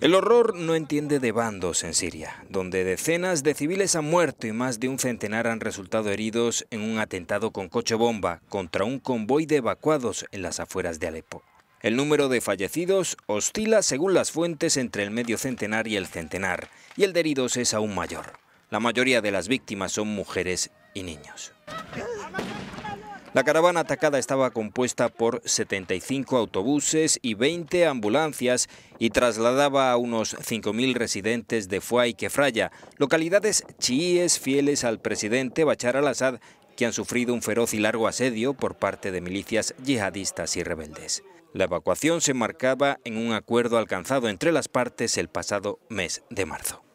El horror no entiende de bandos en Siria, donde decenas de civiles han muerto y más de un centenar han resultado heridos en un atentado con coche bomba contra un convoy de evacuados en las afueras de Alepo. El número de fallecidos oscila, según las fuentes, entre el medio centenar y el centenar, y el de heridos es aún mayor. La mayoría de las víctimas son mujeres y niños. La caravana atacada estaba compuesta por 75 autobuses y 20 ambulancias y trasladaba a unos 5.000 residentes de Fuay, localidades chiíes fieles al presidente Bachar al-Assad, que han sufrido un feroz y largo asedio por parte de milicias yihadistas y rebeldes. La evacuación se marcaba en un acuerdo alcanzado entre las partes el pasado mes de marzo.